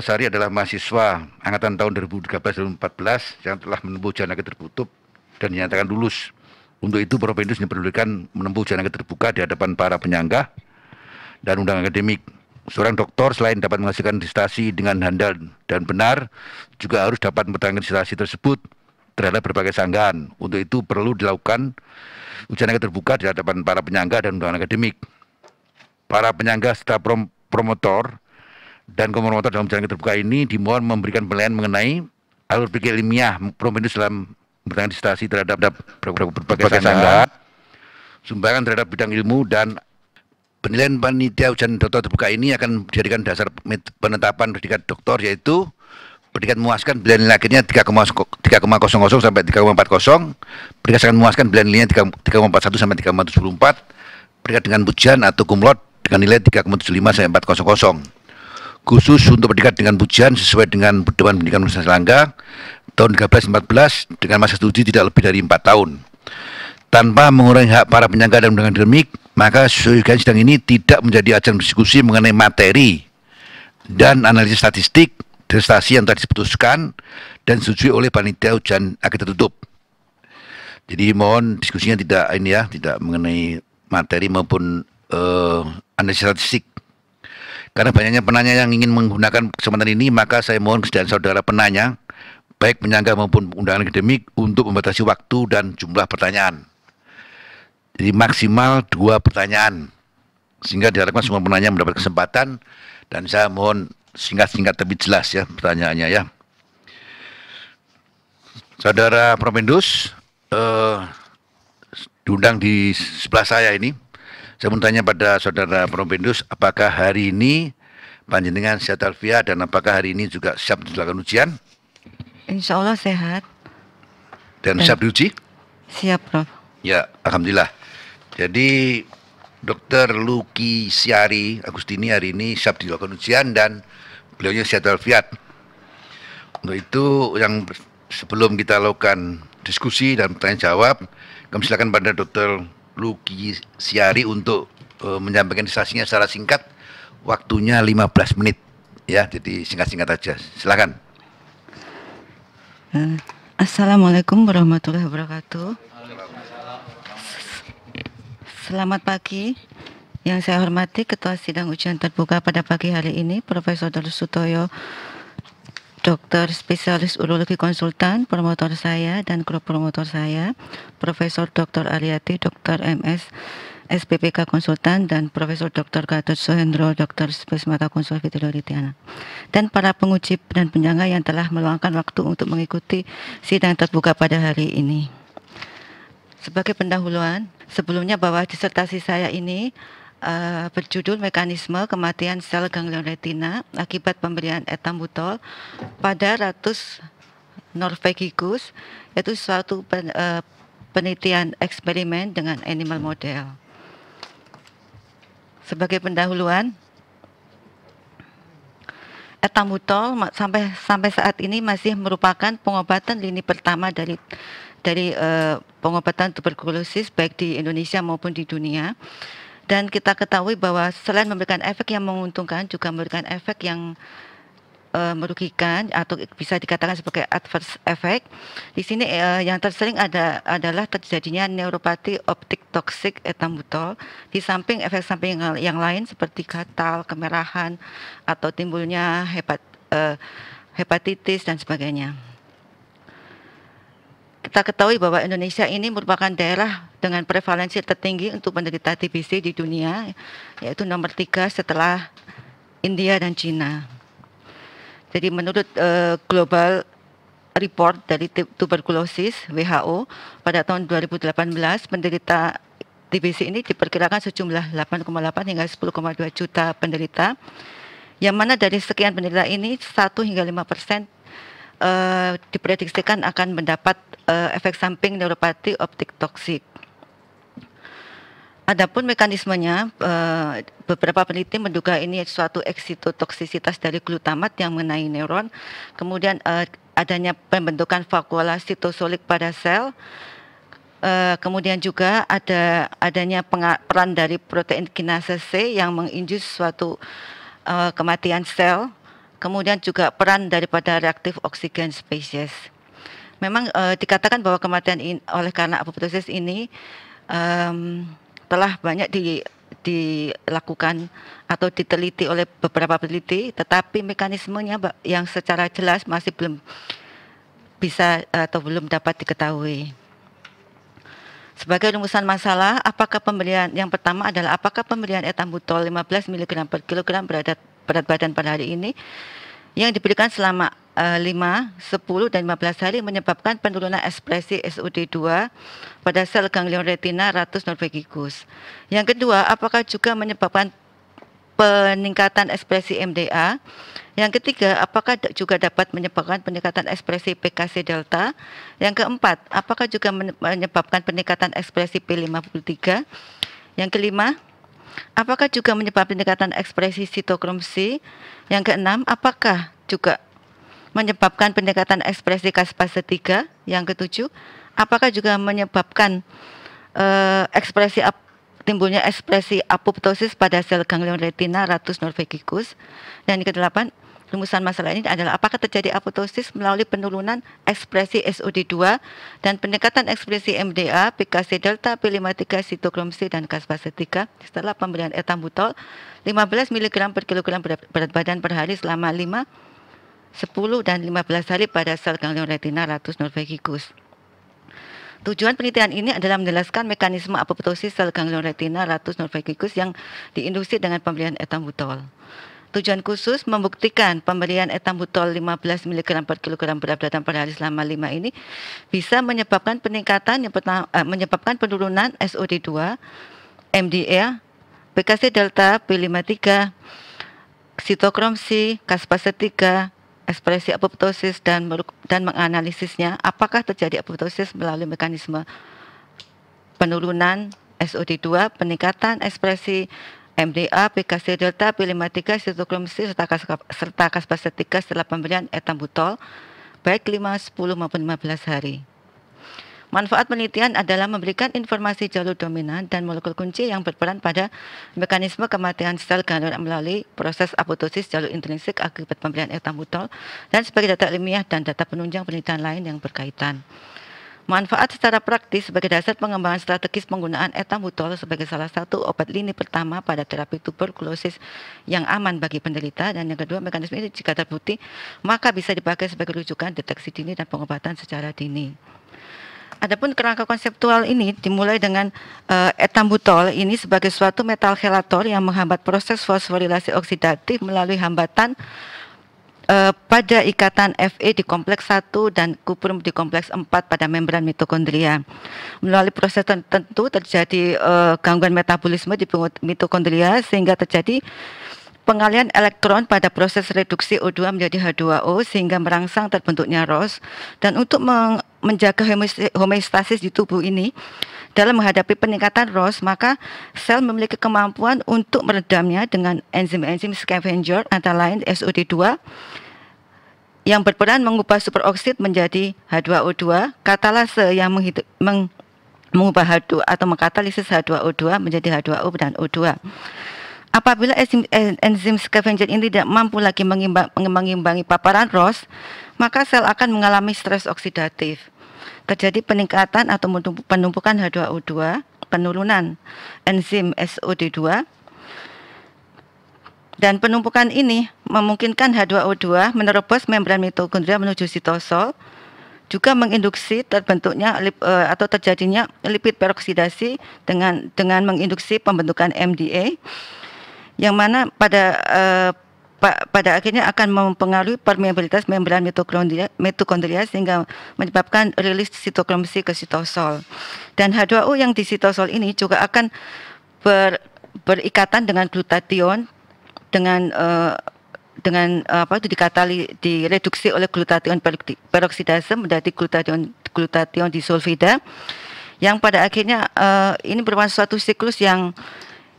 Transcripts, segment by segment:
Sari adalah mahasiswa angkatan tahun 2013-2014 yang telah menempuh jalan tertutup dan dinyatakan lulus. Untuk itu Indus diperlukan menempuh jalan terbuka di hadapan para penyangga dan undang akademik. Seorang doktor selain dapat menghasilkan disertasi dengan handal dan benar, juga harus dapat mempertahankan disertasi tersebut terhadap berbagai sanggahan. Untuk itu perlu dilakukan ujian terbuka di hadapan para penyangga dan undang akademik. Para penyangga serta prom promotor dan komponen motor dalam jalan terbuka ini dimohon memberikan penilaian mengenai alur pikir ilmiah Prometheus dalam bertanggung disertasi terhadap berbagai, berbagai standar, sumbangan terhadap bidang ilmu dan penilaian panitia ujian doktor terbuka ini akan dijadikan dasar penetapan pendidikan doktor yaitu Berikan memuaskan belian nilai akhirnya 3,00 sampai 3,40 berikan sangat memuaskan belian nilainya 3,41 sampai 3,74 berikan dengan pujian atau kumlot dengan nilai 3,75 sampai 400 khusus untuk berdekat dengan pujian sesuai dengan pedoman pendidikan Universitas Langga tahun 1314 dengan masa studi tidak lebih dari empat tahun. Tanpa mengurangi hak para penyangga dan undangan demik, maka sesuai sidang ini tidak menjadi ajaran diskusi mengenai materi dan analisis statistik prestasi yang telah diputuskan dan disetujui oleh panitia ujian akhir tertutup. Jadi mohon diskusinya tidak ini ya, tidak mengenai materi maupun uh, analisis statistik. Karena banyaknya penanya yang ingin menggunakan kesempatan ini, maka saya mohon kesediaan saudara penanya, baik penyangga maupun undangan akademik, untuk membatasi waktu dan jumlah pertanyaan. Jadi maksimal dua pertanyaan, sehingga diharapkan semua penanya mendapat kesempatan, dan saya mohon singkat-singkat tapi jelas ya pertanyaannya ya. Saudara Promendus, eh, diundang di sebelah saya ini, saya mau tanya pada saudara Prof. apakah hari ini panjenengan sehat Alfia dan apakah hari ini juga siap dilakukan ujian? Insya Allah sehat. Dan, dan siap diuji? Siap, Prof. Ya, Alhamdulillah. Jadi Dokter Luki Siari Agustini hari ini siap dilakukan ujian dan beliaunya sehat Alfiat. Untuk itu yang sebelum kita lakukan diskusi dan pertanyaan jawab, kami silakan pada Dokter Luki Siari untuk uh, menyampaikan disertasinya secara singkat waktunya 15 menit ya jadi singkat-singkat aja silakan eh, Assalamualaikum warahmatullahi wabarakatuh Selamat pagi yang saya hormati Ketua Sidang Ujian Terbuka pada pagi hari ini Profesor Dr. Sutoyo dokter spesialis urologi konsultan promotor saya dan grup promotor saya, Profesor Dr. Aliati, Dr. MS, SPPK konsultan dan Profesor Dr. Gatot Sohendro, Dr. Spes Mata Konsul Dan para penguji dan penjaga yang telah meluangkan waktu untuk mengikuti sidang terbuka pada hari ini. Sebagai pendahuluan, sebelumnya bahwa disertasi saya ini Eh, berjudul Mekanisme Kematian Sel Ganglion Retina Akibat Pemberian Etambutol pada ratus Norvegicus yaitu suatu pen, uh, penelitian eksperimen dengan animal model. Sebagai pendahuluan, etambutol sampai sampai saat ini masih merupakan pengobatan lini pertama dari dari uh, pengobatan tuberkulosis baik di Indonesia maupun di dunia dan kita ketahui bahwa selain memberikan efek yang menguntungkan, juga memberikan efek yang uh, merugikan atau bisa dikatakan sebagai adverse effect. Di sini uh, yang tersering ada adalah terjadinya neuropati optik toksik etambutol, di samping efek samping yang, yang lain seperti gatal, kemerahan atau timbulnya hepat uh, hepatitis dan sebagainya. Kita ketahui bahwa Indonesia ini merupakan daerah dengan prevalensi tertinggi untuk penderita TBC di dunia, yaitu nomor tiga setelah India dan Cina. Jadi menurut uh, Global Report dari Tuberkulosis WHO pada tahun 2018 penderita TBC ini diperkirakan sejumlah 8,8 hingga 10,2 juta penderita yang mana dari sekian penderita ini 1 hingga 5 persen uh, diprediksikan akan mendapat uh, efek samping neuropati optik toksik. Adapun mekanismenya, eh, beberapa peneliti menduga ini suatu eksitotoksisitas dari glutamat yang mengenai neuron, kemudian adanya pembentukan vakuola sitosolik pada sel, kemudian juga ada adanya peran dari protein kinase C yang menginjus suatu kematian sel kemudian juga peran daripada reaktif oksigen spesies. Memang e, dikatakan bahwa kematian in, oleh karena apoptosis ini e, telah banyak di, dilakukan atau diteliti oleh beberapa peneliti, tetapi mekanismenya yang secara jelas masih belum bisa atau belum dapat diketahui. Sebagai rumusan masalah, apakah pemberian yang pertama adalah apakah pemberian etambutol 15 mg per kilogram berada berat badan pada hari ini yang diberikan selama uh, 5, 10 dan 15 hari menyebabkan penurunan ekspresi sud 2 pada sel ganglion retina ratus norvegicus. Yang kedua, apakah juga menyebabkan peningkatan ekspresi MDA. Yang ketiga, apakah juga dapat menyebabkan peningkatan ekspresi PKC delta? Yang keempat, apakah juga menyebabkan peningkatan ekspresi P53? Yang kelima, Apakah juga menyebabkan peningkatan ekspresi sitokrom C? Yang keenam, apakah juga menyebabkan peningkatan ekspresi kaspase 3? Yang ketujuh, apakah juga menyebabkan uh, ekspresi ap, timbulnya ekspresi apoptosis pada sel ganglion retina ratus norvegicus? Dan yang kedelapan, rumusan masalah ini adalah apakah terjadi apoptosis melalui penurunan ekspresi SOD2 dan pendekatan ekspresi MDA, PKC delta, P53, sitokrom C dan caspase 3 setelah pemberian etambutol 15 mg per kilogram berat badan per hari selama 5 10 dan 15 hari pada sel ganglion retina ratus norvegicus. Tujuan penelitian ini adalah menjelaskan mekanisme apoptosis sel ganglion retina ratus norvegicus yang diinduksi dengan pemberian etambutol tujuan khusus membuktikan pemberian etambutol 15 mg per kilogram berat badan per hari selama 5 ini bisa menyebabkan peningkatan yang pertama, eh, menyebabkan penurunan SOD2, MDR, PKC delta P53, sitokrom C, caspase 3, ekspresi apoptosis dan dan menganalisisnya apakah terjadi apoptosis melalui mekanisme penurunan SOD2, peningkatan ekspresi MDA, PKC Delta, P53, sitokromisi, serta, kas, serta kaspasetika setelah pemberian etambutol, baik 5, 10 maupun 15 hari. Manfaat penelitian adalah memberikan informasi jalur dominan dan molekul kunci yang berperan pada mekanisme kematian sel ganglia melalui proses apoptosis jalur intrinsik akibat pemberian etambutol dan sebagai data ilmiah dan data penunjang penelitian lain yang berkaitan. Manfaat secara praktis sebagai dasar pengembangan strategis penggunaan etambutol sebagai salah satu obat lini pertama pada terapi tuberkulosis yang aman bagi penderita dan yang kedua mekanisme ini jika terbukti maka bisa dipakai sebagai rujukan deteksi dini dan pengobatan secara dini. Adapun kerangka konseptual ini dimulai dengan uh, eh, etambutol ini sebagai suatu metal helator yang menghambat proses fosforilasi oksidatif melalui hambatan Eh, pada ikatan Fe di kompleks 1 dan kuprum di kompleks 4 pada membran mitokondria. Melalui proses tertentu terjadi uh, gangguan metabolisme di mitokondria sehingga terjadi pengalian elektron pada proses reduksi O2 menjadi H2O sehingga merangsang terbentuknya ROS dan untuk menjaga homeostasis di tubuh ini dalam menghadapi peningkatan ROS, maka sel memiliki kemampuan untuk meredamnya dengan enzim-enzim scavenger antara lain SOD2 yang berperan mengubah superoksid menjadi H2O2, katalase yang meng mengubah H2 atau mengkatalisis H2O2 menjadi H2O dan O2. Apabila enzim, scavenger ini tidak mampu lagi mengimbangi paparan ROS, maka sel akan mengalami stres oksidatif. Terjadi peningkatan atau penumpukan H2O2, penurunan enzim SOD2, dan penumpukan ini memungkinkan H2O2 menerobos membran mitokondria menuju sitosol, juga menginduksi terbentuknya e, atau terjadinya lipid peroksidasi dengan dengan menginduksi pembentukan MDA yang mana pada uh, pa pada akhirnya akan mempengaruhi permeabilitas membran mitokondria, mitokondria sehingga menyebabkan rilis sitokrom C ke sitosol. Dan H2O yang di sitosol ini juga akan ber, berikatan dengan glutation dengan uh, dengan eh, apa itu dikatali direduksi oleh glutation peroksidase menjadi glutation glutation disulfida yang pada akhirnya uh, ini merupakan suatu siklus yang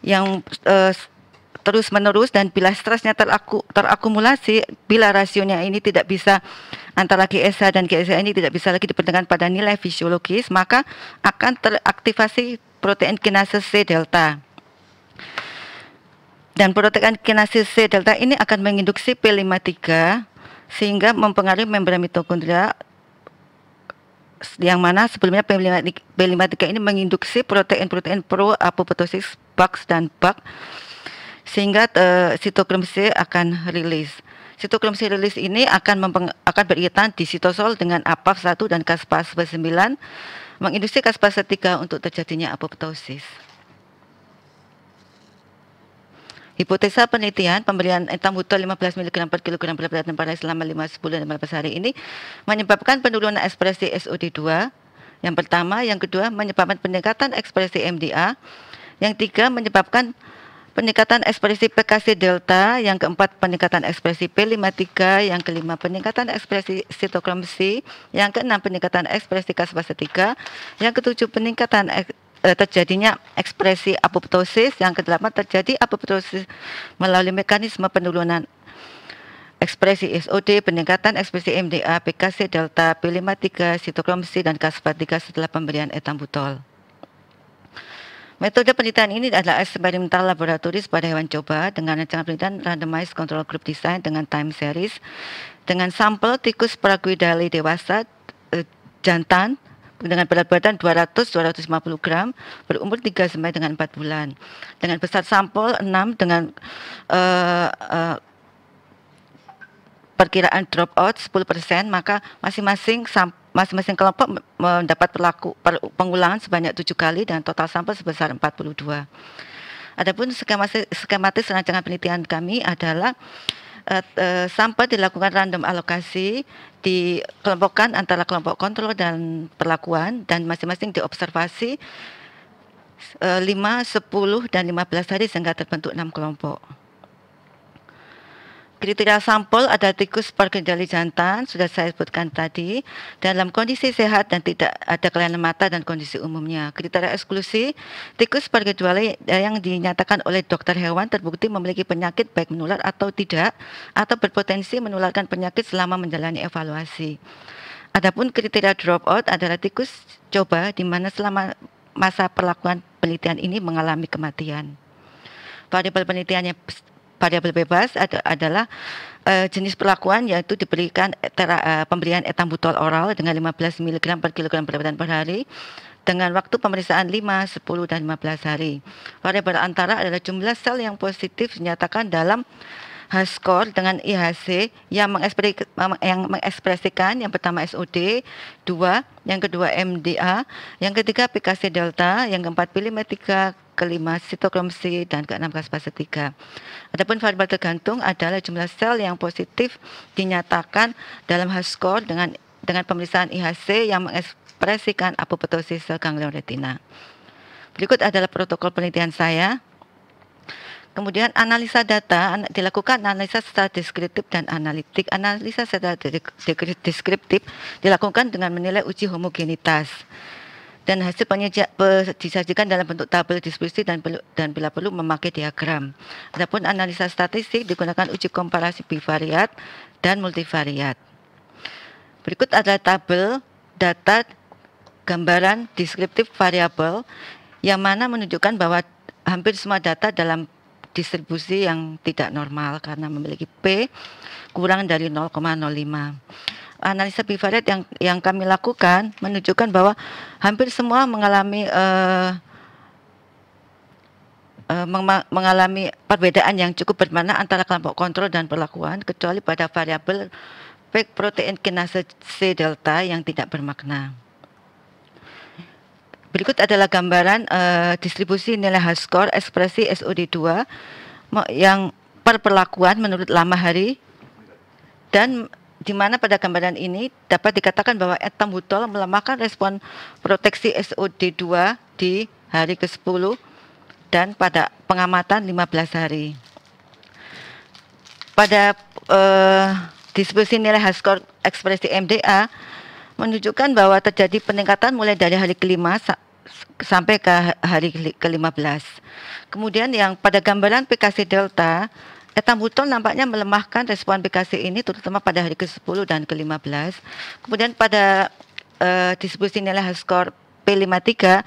yang uh, terus-menerus dan bila stresnya teraku, terakumulasi, bila rasionya ini tidak bisa antara GSA dan GSA ini tidak bisa lagi diperdengar pada nilai fisiologis, maka akan teraktivasi protein kinase C delta. Dan protein kinase C delta ini akan menginduksi P53 sehingga mempengaruhi membran mitokondria yang mana sebelumnya P53 ini menginduksi protein-protein pro apoptosis, bugs dan bug sehingga uh, eh, sitokrom C akan rilis. Sitokrom C rilis ini akan akan beriritan di sitosol dengan APAF 1 dan Caspase 9 menginduksi Caspase 3 untuk terjadinya apoptosis. Hipotesa penelitian pemberian etambutal 15 mg per kg berat badan selama 5, 10, dan 15 hari ini menyebabkan penurunan ekspresi SOD2. Yang pertama, yang kedua menyebabkan peningkatan ekspresi MDA. Yang tiga menyebabkan Peningkatan ekspresi PKC delta, yang keempat peningkatan ekspresi P53, yang kelima peningkatan ekspresi sitokrom C, yang keenam peningkatan ekspresi kaspase 3, yang ketujuh peningkatan ek, eh, terjadinya ekspresi apoptosis, yang kedelapan terjadi apoptosis melalui mekanisme penurunan ekspresi SOD, peningkatan ekspresi MDA, PKC delta, P53, sitokrom C dan kaspase 3 setelah pemberian etambutol. Metode penelitian ini adalah eksperimental laboratoris pada hewan coba dengan rencana penelitian randomized control group design dengan time series dengan sampel tikus paraguidali dewasa eh, jantan dengan berat badan 200 250 gram berumur 3 sampai dengan 4 bulan dengan besar sampel 6 dengan eh, eh, perkiraan drop out 10% maka masing-masing sampel masing-masing kelompok mendapat pelaku pengulangan sebanyak tujuh kali dan total sampel sebesar 42. Adapun skematis, skematis rancangan penelitian kami adalah uh, sampel dilakukan random alokasi, dikelompokkan antara kelompok kontrol dan perlakuan dan masing-masing diobservasi uh, 5, 10 dan 15 hari sehingga terbentuk enam kelompok kriteria sampel ada tikus bergejala jantan sudah saya sebutkan tadi dalam kondisi sehat dan tidak ada kelainan mata dan kondisi umumnya kriteria eksklusi tikus bergejala yang dinyatakan oleh dokter hewan terbukti memiliki penyakit baik menular atau tidak atau berpotensi menularkan penyakit selama menjalani evaluasi Adapun kriteria drop out adalah tikus coba di mana selama masa perlakuan penelitian ini mengalami kematian. Variabel penelitian yang variabel bebas ad adalah uh, jenis perlakuan yaitu diberikan tera, uh, pemberian etambutol oral dengan 15 mg per kilogram berat badan per hari dengan waktu pemeriksaan 5, 10, dan 15 hari. Variabel antara adalah jumlah sel yang positif dinyatakan dalam H-score dengan IHC yang, yang mengekspresikan yang pertama SOD, dua, yang kedua MDA, yang ketiga PKC delta, yang keempat pilih pilimetrika kelima sitokrom C dan keenam kaspase 3. Adapun variabel tergantung adalah jumlah sel yang positif dinyatakan dalam H-score dengan dengan pemeriksaan IHC yang mengekspresikan apoptosis sel ganglion retina. Berikut adalah protokol penelitian saya. Kemudian analisa data dilakukan analisa secara deskriptif dan analitik. Analisa secara deskriptif dilakukan dengan menilai uji homogenitas dan hasil penyajian disajikan dalam bentuk tabel diskusi dan dan bila perlu memakai diagram. Adapun analisa statistik digunakan uji komparasi bivariat dan multivariat. Berikut adalah tabel data gambaran deskriptif variabel yang mana menunjukkan bahwa hampir semua data dalam distribusi yang tidak normal karena memiliki P kurang dari 0,05 analisa bivariat yang yang kami lakukan menunjukkan bahwa hampir semua mengalami uh, mengalami perbedaan yang cukup bermakna antara kelompok kontrol dan perlakuan kecuali pada variabel peak protein kinase C delta yang tidak bermakna. Berikut adalah gambaran uh, distribusi nilai H-score ekspresi SOD2 yang per perlakuan menurut lama hari dan di mana pada gambaran ini dapat dikatakan bahwa etambutol melemahkan respon proteksi SOD2 di hari ke-10 dan pada pengamatan 15 hari. Pada eh, distribusi nilai haskor ekspresi MDA menunjukkan bahwa terjadi peningkatan mulai dari hari ke-5 sampai ke hari ke-15. Kemudian yang pada gambaran PKC delta Etambutol nampaknya melemahkan respon BKC ini terutama pada hari ke-10 dan ke-15. Kemudian pada uh, distribusi nilai skor P53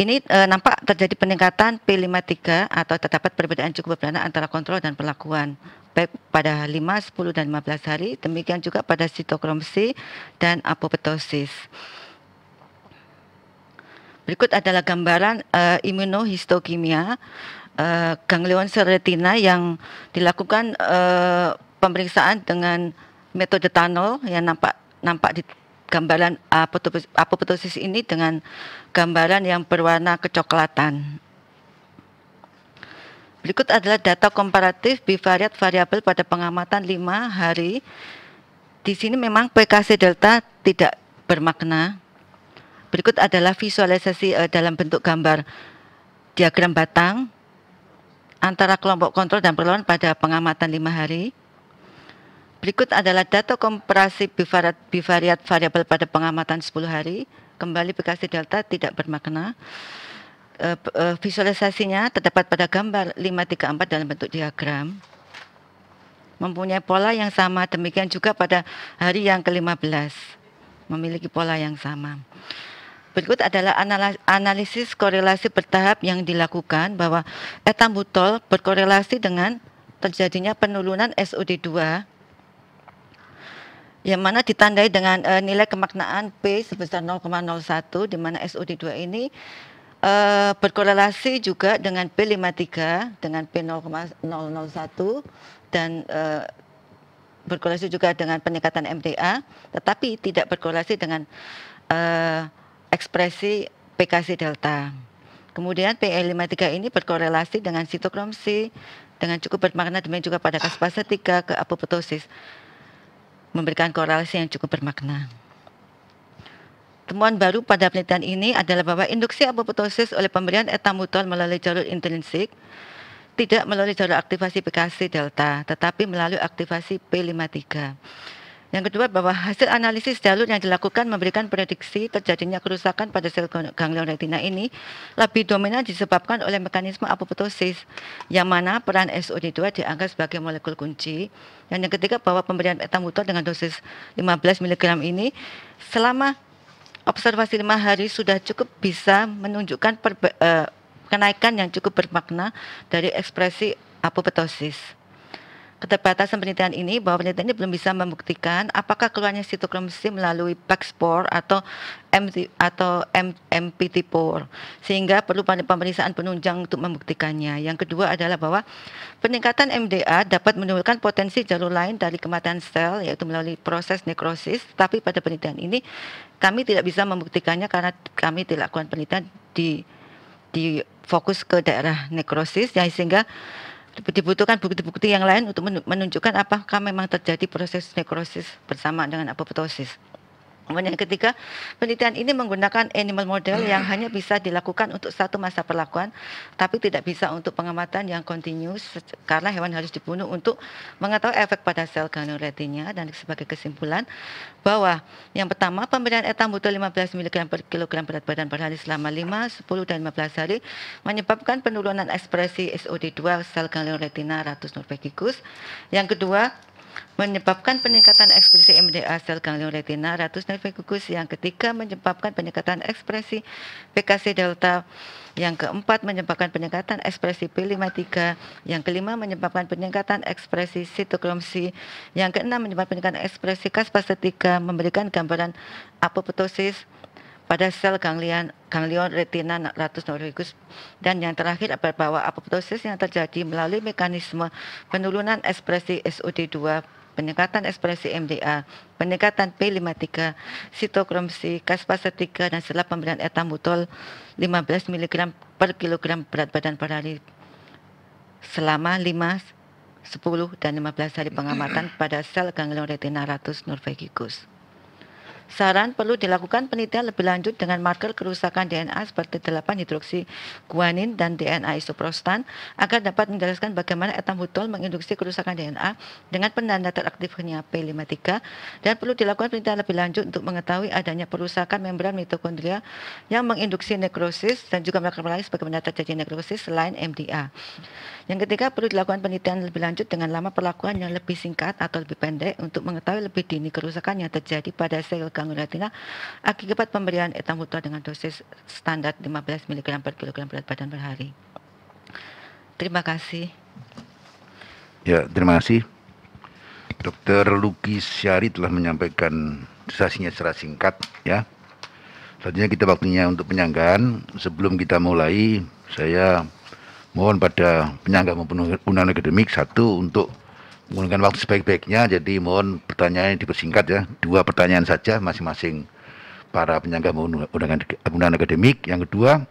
ini e, nampak terjadi peningkatan P53 atau terdapat perbedaan cukup berbeda antara kontrol dan perlakuan baik pada 5, 10 dan 15 hari, demikian juga pada sitokrom C dan apoptosis. Berikut adalah gambaran e, imunohistokimia uh, eh, ganglion seretina yang dilakukan uh, pemeriksaan dengan metode tunnel yang nampak nampak di gambaran apoptosis ini dengan gambaran yang berwarna kecoklatan. Berikut adalah data komparatif bivariat variabel pada pengamatan 5 hari. Di sini memang PKC delta tidak bermakna. Berikut adalah visualisasi eh, dalam bentuk gambar diagram batang antara kelompok kontrol dan perlawan pada pengamatan lima hari. Berikut adalah data komparasi bivariat, bivariat variabel pada pengamatan 10 hari. Kembali Bekasi delta tidak bermakna. Eh, eh, visualisasinya terdapat pada gambar 534 dalam bentuk diagram. Mempunyai pola yang sama, demikian juga pada hari yang ke-15. Memiliki pola yang sama. Berikut adalah analisis korelasi bertahap yang dilakukan bahwa etambutol berkorelasi dengan terjadinya penurunan SOD2 yang mana ditandai dengan uh, nilai kemaknaan P sebesar 0,01 di mana SOD2 ini uh, berkorelasi juga dengan P53 dengan P0,001 dan uh, berkorelasi juga dengan peningkatan MDA, tetapi tidak berkorelasi dengan uh, ekspresi PKC delta. Kemudian PE53 ini berkorelasi dengan sitokrom C dengan cukup bermakna demikian juga pada kaspase 3 ke apoptosis memberikan korelasi yang cukup bermakna. Temuan baru pada penelitian ini adalah bahwa induksi apoptosis oleh pemberian etamutol melalui jalur intrinsik tidak melalui jalur aktivasi PKC delta, tetapi melalui aktivasi P53. Yang kedua bahwa hasil analisis jalur yang dilakukan memberikan prediksi terjadinya kerusakan pada sel ganglion retina ini lebih dominan disebabkan oleh mekanisme apoptosis yang mana peran SOD2 dianggap sebagai molekul kunci. Dan yang ketiga bahwa pemberian etamutor dengan dosis 15 mg ini selama observasi lima hari sudah cukup bisa menunjukkan per, uh, eh, kenaikan yang cukup bermakna dari ekspresi apoptosis keterbatasan penelitian ini bahwa penelitian ini belum bisa membuktikan apakah keluarnya sitokrom C melalui backspore atau MT, atau MPT4 sehingga perlu pemeriksaan penunjang untuk membuktikannya. Yang kedua adalah bahwa peningkatan MDA dapat menimbulkan potensi jalur lain dari kematian sel yaitu melalui proses nekrosis, tapi pada penelitian ini kami tidak bisa membuktikannya karena kami tidak lakukan penelitian di di fokus ke daerah nekrosis ya sehingga dibutuhkan bukti-bukti yang lain untuk menunjukkan apakah memang terjadi proses nekrosis bersamaan dengan apoptosis. Kemudian yang ketiga, penelitian ini menggunakan animal model yang hanya bisa dilakukan untuk satu masa perlakuan, tapi tidak bisa untuk pengamatan yang kontinu karena hewan harus dibunuh untuk mengetahui efek pada sel ganoretinya. dan sebagai kesimpulan bahwa yang pertama pemberian etam butuh 15 mg per kilogram berat badan per hari selama 5, 10 dan 15 hari menyebabkan penurunan ekspresi SOD2 sel ganglion retina ratus norvegicus. Yang kedua, menyebabkan peningkatan ekspresi MDA sel ganglion retina ratus nervikus yang ketiga menyebabkan peningkatan ekspresi PKC delta yang keempat menyebabkan peningkatan ekspresi P53, yang kelima menyebabkan peningkatan ekspresi sitokrom C, yang keenam menyebabkan peningkatan ekspresi Caspase 3 memberikan gambaran apoptosis pada sel ganglion, ganglion retina ratus neurologus. Dan yang terakhir bahwa apoptosis yang terjadi melalui mekanisme penurunan ekspresi SOD2 peningkatan ekspresi MDA, peningkatan P53, sitokrom C, kaspase 3, dan setelah pemberian etamutol 15 mg per kilogram berat badan per hari selama 5, 10, dan 15 hari pengamatan pada sel ganglion retina ratus norvegicus. Saran perlu dilakukan penelitian lebih lanjut dengan marker kerusakan DNA seperti 8 hidroksi guanin dan DNA isoprostan agar dapat menjelaskan bagaimana etambutol menginduksi kerusakan DNA dengan penanda teraktifnya P53 dan perlu dilakukan penelitian lebih lanjut untuk mengetahui adanya perusakan membran mitokondria yang menginduksi nekrosis dan juga melakukan lain sebagaimana terjadi nekrosis selain MDA. Yang ketiga perlu dilakukan penelitian lebih lanjut dengan lama perlakuan yang lebih singkat atau lebih pendek untuk mengetahui lebih dini kerusakan yang terjadi pada sel gangguan darah tinggi akibat pemberian etambutol dengan dosis standar 15 mg per kilogram berat badan per hari. Terima kasih. Ya, terima kasih. Dokter Luki Syari telah menyampaikan sesinya secara singkat ya. Selanjutnya kita waktunya untuk penyanggaan. Sebelum kita mulai, saya mohon pada penyangga maupun undang akademik satu untuk menggunakan waktu sebaik-baiknya. Jadi mohon pertanyaan dipersingkat ya, dua pertanyaan saja masing-masing para penyangga undangan undangan akademik. Yang kedua,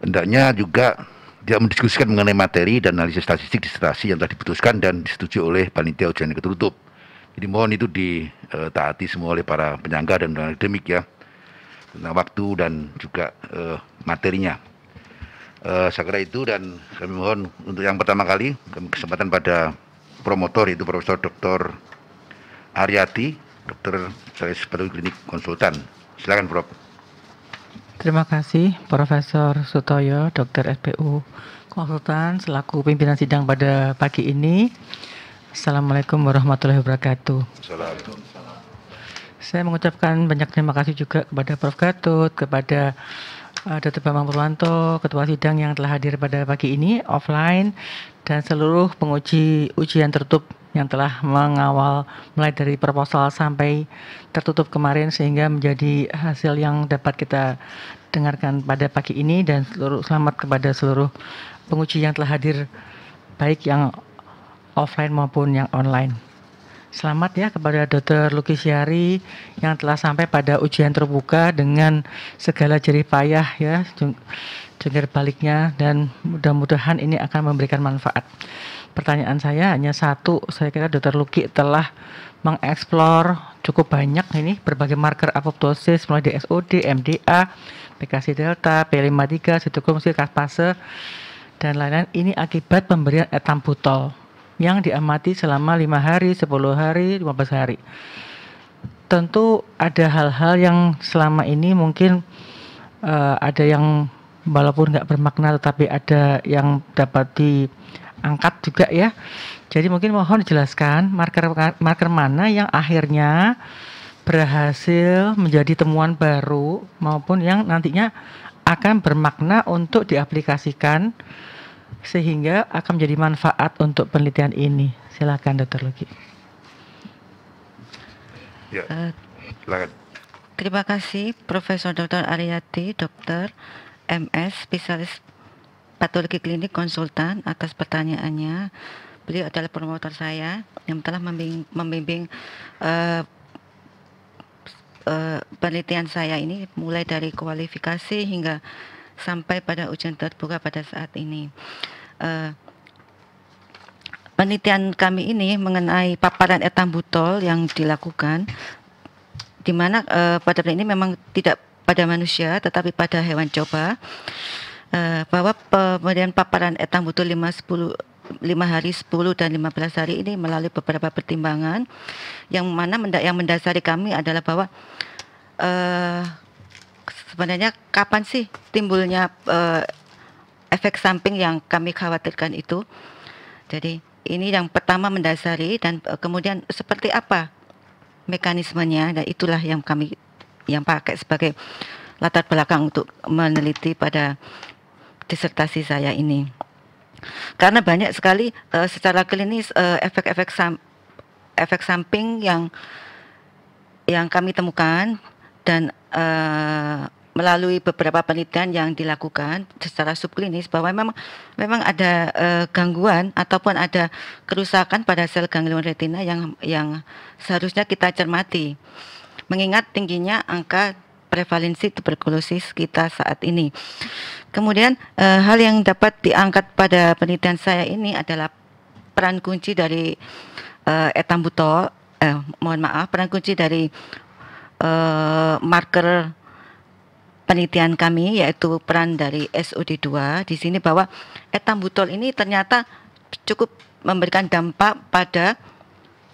hendaknya juga dia mendiskusikan mengenai materi dan analisis statistik disertasi yang telah diputuskan dan disetujui oleh panitia ujian yang tertutup. Jadi mohon itu ditaati semua oleh para penyangga dan undangan akademik ya tentang waktu dan juga uh, materinya. Uh, saya kira itu dan kami mohon untuk yang pertama kali kami kesempatan pada promotor itu Profesor Dr. Aryati, dokter sebagai klinik konsultan. Silakan Prof. Terima kasih Profesor Sutoyo, Dr. SPU Konsultan selaku pimpinan sidang pada pagi ini. Assalamualaikum warahmatullahi wabarakatuh. Assalamualaikum. Saya mengucapkan banyak terima kasih juga kepada Prof. Gatut, kepada uh, Dr. Bambang Purwanto, Ketua Sidang yang telah hadir pada pagi ini offline dan seluruh penguji ujian tertutup yang telah mengawal mulai dari proposal sampai tertutup kemarin sehingga menjadi hasil yang dapat kita dengarkan pada pagi ini dan seluruh selamat kepada seluruh penguji yang telah hadir baik yang offline maupun yang online. Selamat ya kepada Dr. Luki Syari yang telah sampai pada ujian terbuka dengan segala jerih payah ya jengger baliknya dan mudah-mudahan ini akan memberikan manfaat. Pertanyaan saya hanya satu, saya kira Dr. Luki telah mengeksplor cukup banyak ini berbagai marker apoptosis mulai DSOD, MDA, PKC delta, P53, sitokromsil, kaspase dan lain-lain. Ini akibat pemberian etambutol yang diamati selama lima hari, 10 hari, 15 hari. Tentu ada hal-hal yang selama ini mungkin uh, ada yang walaupun nggak bermakna tetapi ada yang dapat diangkat juga ya. Jadi mungkin mohon dijelaskan marker marker mana yang akhirnya berhasil menjadi temuan baru maupun yang nantinya akan bermakna untuk diaplikasikan sehingga akan menjadi manfaat untuk penelitian ini. Silakan Dokter Luki. Ya. Eh, terima kasih Profesor Dr. Aryati, Dr. MS, spesialis patologi klinik konsultan atas pertanyaannya. Beliau adalah promotor saya yang telah membimbing, membimbing uh, uh, penelitian saya ini mulai dari kualifikasi hingga sampai pada ujian terbuka pada saat ini. Uh, penelitian kami ini mengenai paparan etambutol yang dilakukan, di mana uh, pada ini memang tidak pada manusia, tetapi pada hewan coba, uh, bahwa pemberian paparan etambutol 5 10 5 hari, 10 dan 15 hari ini melalui beberapa pertimbangan yang mana yang mendasari kami adalah bahwa uh, Sebenarnya kapan sih timbulnya uh, efek samping yang kami khawatirkan itu? Jadi ini yang pertama mendasari dan uh, kemudian seperti apa mekanismenya dan itulah yang kami yang pakai sebagai latar belakang untuk meneliti pada disertasi saya ini. Karena banyak sekali uh, secara klinis efek efek-efek sam efek samping yang yang kami temukan dan melalui beberapa penelitian yang dilakukan secara subklinis bahwa memang memang ada uh, gangguan ataupun ada kerusakan pada sel ganglion retina yang yang seharusnya kita cermati. Mengingat tingginya angka prevalensi tuberkulosis kita saat ini. Kemudian eh, hal yang dapat diangkat pada penelitian saya ini adalah peran kunci dari eh, etambutol, eh, mohon maaf, peran kunci dari eh, marker penelitian kami yaitu peran dari SOD2 di sini bahwa etambutol ini ternyata cukup memberikan dampak pada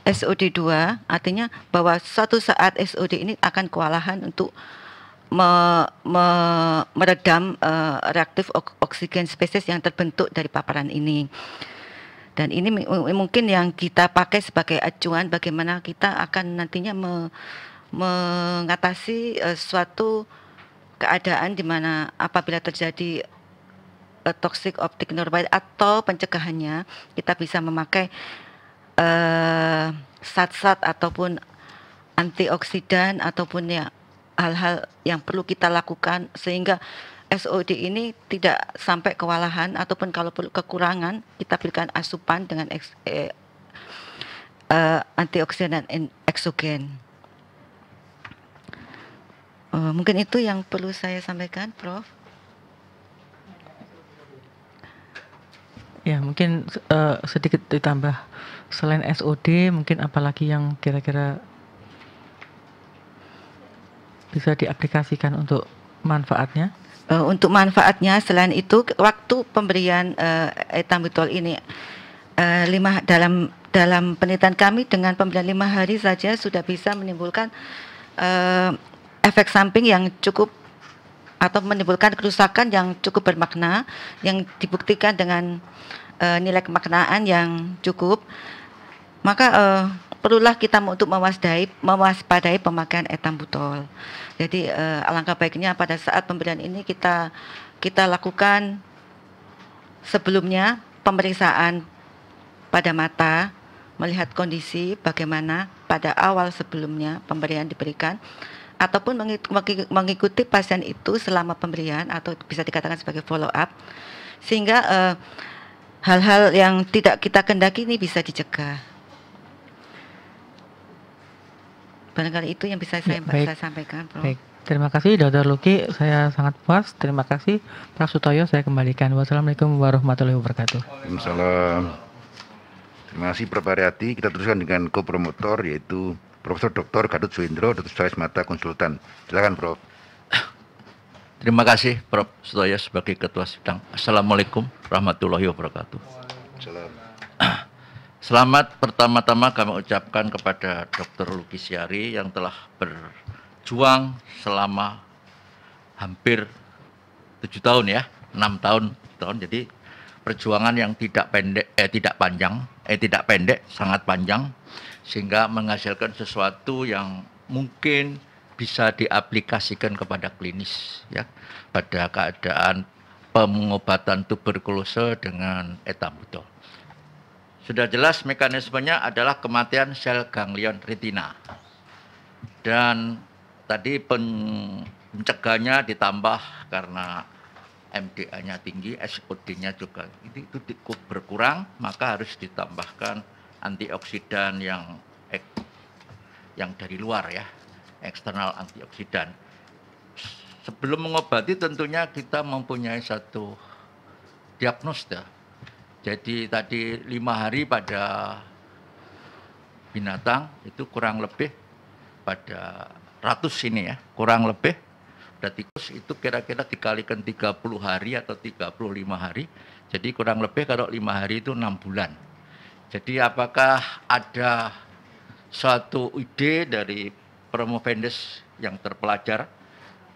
SOD2 artinya bahwa suatu saat SOD ini akan kewalahan untuk me, me, meredam uh, reaktif oksigen spesies yang terbentuk dari paparan ini dan ini mungkin yang kita pakai sebagai acuan bagaimana kita akan nantinya me, mengatasi uh, suatu keadaan di mana apabila terjadi uh, toxic optic neuropathy atau pencegahannya kita bisa memakai sat sat uh, ataupun antioksidan ataupun ya hal-hal yang perlu kita lakukan sehingga SOD ini tidak sampai kewalahan ataupun kalau perlu kekurangan kita berikan asupan dengan eh, eh, antioksidan dan eksogen. Uh, mungkin itu yang perlu saya sampaikan, Prof. Ya, mungkin uh, sedikit ditambah selain SOD, mungkin apalagi yang kira-kira bisa diaplikasikan untuk manfaatnya? Uh, untuk manfaatnya, selain itu waktu pemberian uh, etambutol ini uh, lima dalam dalam penelitian kami dengan pemberian lima hari saja sudah bisa menimbulkan uh, efek samping yang cukup atau menimbulkan kerusakan yang cukup bermakna yang dibuktikan dengan uh, nilai kemaknaan yang cukup maka uh, perlulah kita untuk mewaspadai mewaspadai pemakaian etambutol. Jadi uh, alangkah baiknya pada saat pemberian ini kita kita lakukan sebelumnya pemeriksaan pada mata melihat kondisi bagaimana pada awal sebelumnya pemberian diberikan ataupun mengikuti pasien itu selama pemberian atau bisa dikatakan sebagai follow up sehingga eh, hal-hal uh, yang tidak kita kendaki ini bisa dicegah. Barangkali itu yang bisa ya, saya, ya, baik. saya sampaikan, Bro. Baik. Terima kasih Dokter Luki, saya sangat puas. Terima kasih Prof Sutoyo, saya kembalikan. Wassalamualaikum warahmatullahi wabarakatuh. Waalaikumsalam. Terima kasih Prof Ariati. Kita teruskan dengan co-promotor yaitu Profesor Dr. Gadut Suindro, Dr. Stres Mata Konsultan. Silakan Prof. Terima kasih Prof. Sutoyo sebagai Ketua Sidang. Assalamualaikum warahmatullahi wabarakatuh. Salam. Selamat pertama-tama kami ucapkan kepada Dr. Luki Siari yang telah berjuang selama hampir tujuh tahun ya, enam tahun, tahun. Jadi perjuangan yang tidak pendek, eh tidak panjang, eh tidak pendek, sangat panjang sehingga menghasilkan sesuatu yang mungkin bisa diaplikasikan kepada klinis ya pada keadaan pengobatan tuberkulose dengan etambutol Sudah jelas mekanismenya adalah kematian sel ganglion retina. Dan tadi pencegahnya ditambah karena MDA-nya tinggi, SOD-nya juga itu, itu berkurang, maka harus ditambahkan antioksidan yang yang dari luar ya, eksternal antioksidan. Sebelum mengobati tentunya kita mempunyai satu diagnosa. Jadi tadi lima hari pada binatang itu kurang lebih pada ratus ini ya, kurang lebih pada tikus itu kira-kira dikalikan 30 hari atau 35 hari. Jadi kurang lebih kalau lima hari itu enam bulan jadi apakah ada suatu ide dari vendors yang terpelajar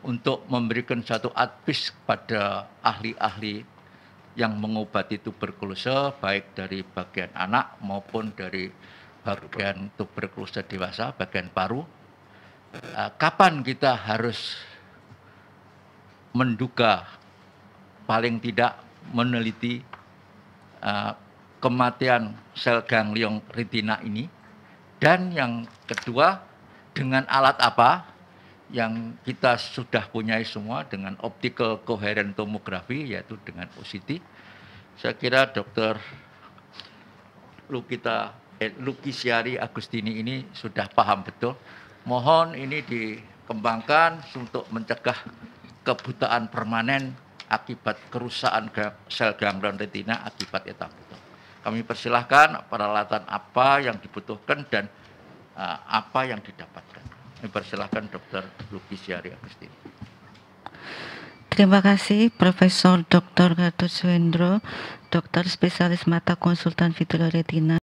untuk memberikan satu advis kepada ahli-ahli yang mengobati tuberkulose baik dari bagian anak maupun dari bagian tuberkulose dewasa, bagian paru. Eh, kapan kita harus menduga paling tidak meneliti eh, kematian sel ganglion retina ini. Dan yang kedua, dengan alat apa yang kita sudah punyai semua dengan optical coherent tomography yaitu dengan OCT. Saya kira dokter Lukita eh, Lukisiari Agustini ini sudah paham betul. Mohon ini dikembangkan untuk mencegah kebutaan permanen akibat kerusakan sel ganglion retina akibat etam kami persilahkan peralatan apa yang dibutuhkan dan uh, apa yang didapatkan. Kami persilahkan Dr. Luki Syari Agustin. Terima kasih Profesor Dr. Gatot Swendro, dokter spesialis mata konsultan Retina.